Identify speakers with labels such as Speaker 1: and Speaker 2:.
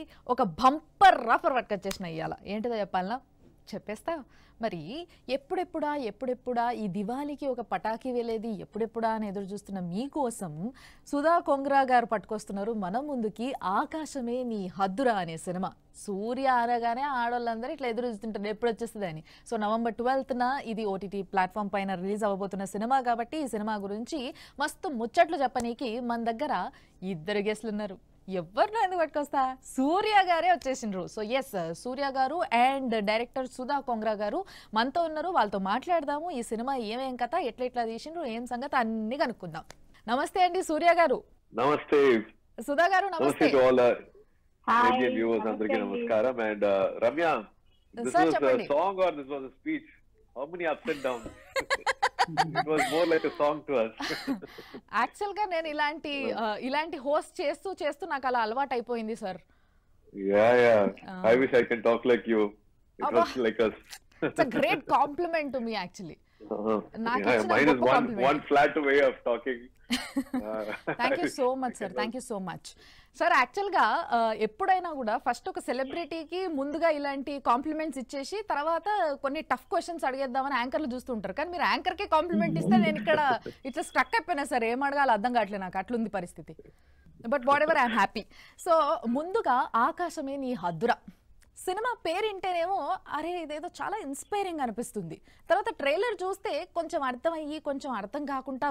Speaker 1: మనకి ఒక bumper రాఫర్ worker చేసిన ఇవాళ ఏంటిదో చెప్పాలనా చెప్పేస్తా మరి ఎప్పుడెప్పుడా ఎప్పుడెప్పుడా ఈ దివాళీకి ఒక పటాకి వెళ్ళేది ఎప్పుడెప్పుడా అని ఎదురు చూస్తున్న మీకోసం సుధా కొంగ్రా గారు పట్టుకొస్తున్నారు మన ముందుకి ఆకాశమే నీ హద్దురా అనే సినిమా సూర్య ఆరగానే ఆడవాళ్ళందరూ ఇట్లా ఎదురు చూస్తుంటారు ఎప్పుడు వచ్చేస్తుంది అని సో నవంబర్ ట్వెల్త్న ఇది ఓటీటీ ప్లాట్ఫామ్ పైన రిలీజ్ అవ్వబోతున్న సినిమా కాబట్టి ఈ సినిమా గురించి మస్తు ముచ్చట్లు చెప్పనీకి మన దగ్గర ఇద్దరు గెస్ట్లు ఉన్నారు ఎవరినో ఎందుకు పట్టుకొస్తా సూర్య గారే వచ్చేసిండ్రు సో ఎస్ సూర్య గారు అండ్ డైరెక్టర్ సుధా కొంగ్రా గారు మనతో ఉన్నారు వాళ్ళతో మాట్లాడదాము ఈ సినిమా ఏమేం కథ ఎట్లా ఎట్లా తీసిండ్రు ఏం సంగతి అన్ని కనుక్కుందాం నమస్తే అండి సూర్య గారు నమస్తే సుధా గారు నమస్తే uh, నమస్కారం and Ramya song are this speech how many ups and downs actual గా నేను ఇలాంటి uh, ఇలాంటి హోస్ట్ చేస్తూ చేస్తూ నాకు అలా అలవాటు అయిపోయింది sir ya ya I wish I can talk like you it like us it's great compliment to me actually thank you so much sir thank you so much sir ఎప్పుడైనా కూడా first ఒక సెలబ్రిటీకి ముందుగా ఇలాంటి కాంప్లిమెంట్స్ ఇచ్చేసి తర్వాత కొన్ని tough questions అడిగేద్దామని యాంకర్లు చూస్తుంటారు కానీ మీరు యాంకర్ కి కాంప్లిమెంట్ ఇస్తే నేను ఇక్కడ ఇట్లా స్ట్రక్ అయిపోయినా సార్ ఏం అడగాలి అర్థం కావట్లేదు నాకు అట్లుంది పరిస్థితి but whatever I'm happy so ముందుగా ఆకాశమే నీ హద్దురా సినిమా పేరింటేనేమో అరే ఇదేదో చాలా ఇన్స్పైరింగ్ అనిపిస్తుంది తర్వాత ట్రైలర్ చూస్తే కొంచెం అర్థమయ్యి కొంచెం అర్థం కాకుండా